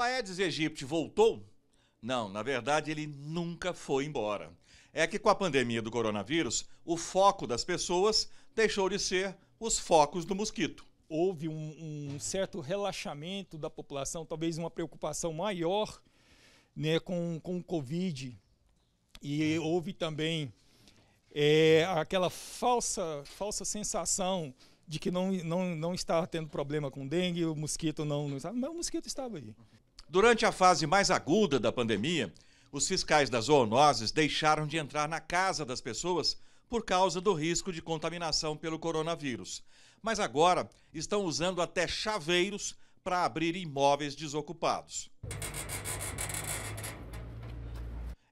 Aedes é, aegypti voltou? Não, na verdade ele nunca foi embora. É que com a pandemia do coronavírus, o foco das pessoas deixou de ser os focos do mosquito. Houve um, um certo relaxamento da população, talvez uma preocupação maior né, com, com o Covid. E houve também é, aquela falsa, falsa sensação de que não, não, não estava tendo problema com dengue, o mosquito não, não estava. Mas o mosquito estava aí. Durante a fase mais aguda da pandemia, os fiscais das zoonoses deixaram de entrar na casa das pessoas por causa do risco de contaminação pelo coronavírus. Mas agora estão usando até chaveiros para abrir imóveis desocupados.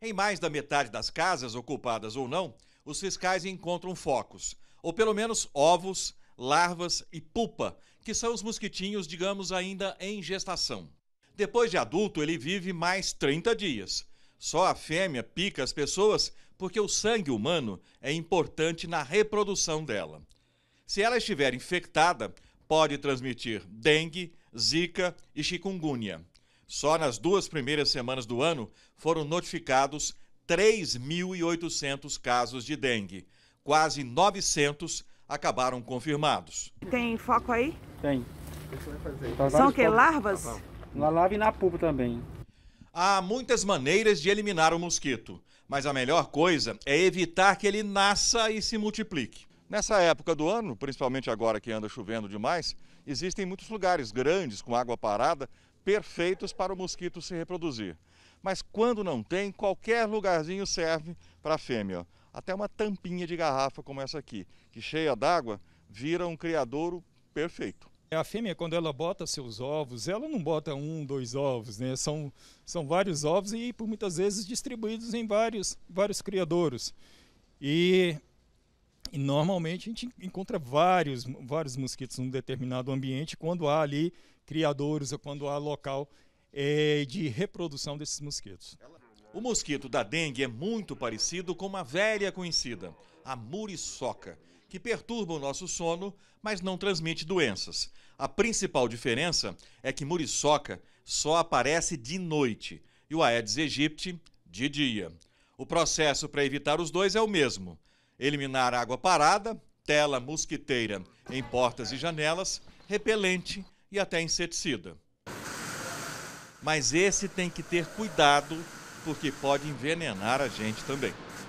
Em mais da metade das casas, ocupadas ou não, os fiscais encontram focos, ou pelo menos ovos, larvas e pupa, que são os mosquitinhos, digamos, ainda em gestação. Depois de adulto, ele vive mais 30 dias. Só a fêmea pica as pessoas porque o sangue humano é importante na reprodução dela. Se ela estiver infectada, pode transmitir dengue, zika e chikungunya. Só nas duas primeiras semanas do ano foram notificados 3.800 casos de dengue. Quase 900 acabaram confirmados. Tem foco aí? Tem. São o que? Larvas? Na lava e na pub também. Há muitas maneiras de eliminar o mosquito, mas a melhor coisa é evitar que ele nasça e se multiplique. Nessa época do ano, principalmente agora que anda chovendo demais, existem muitos lugares grandes com água parada perfeitos para o mosquito se reproduzir. Mas quando não tem, qualquer lugarzinho serve para a fêmea. Até uma tampinha de garrafa como essa aqui, que cheia d'água, vira um criadouro perfeito. É, a fêmea, quando ela bota seus ovos, ela não bota um, dois ovos, né? São, são vários ovos e por muitas vezes distribuídos em vários, vários criadouros. E, e normalmente a gente encontra vários, vários mosquitos num determinado ambiente quando há ali criadouros ou quando há local é, de reprodução desses mosquitos. O mosquito da dengue é muito parecido com uma velha conhecida, a muriçoca que perturba o nosso sono, mas não transmite doenças. A principal diferença é que muriçoca só aparece de noite e o Aedes aegypti de dia. O processo para evitar os dois é o mesmo: eliminar água parada, tela mosquiteira em portas e janelas, repelente e até inseticida. Mas esse tem que ter cuidado porque pode envenenar a gente também.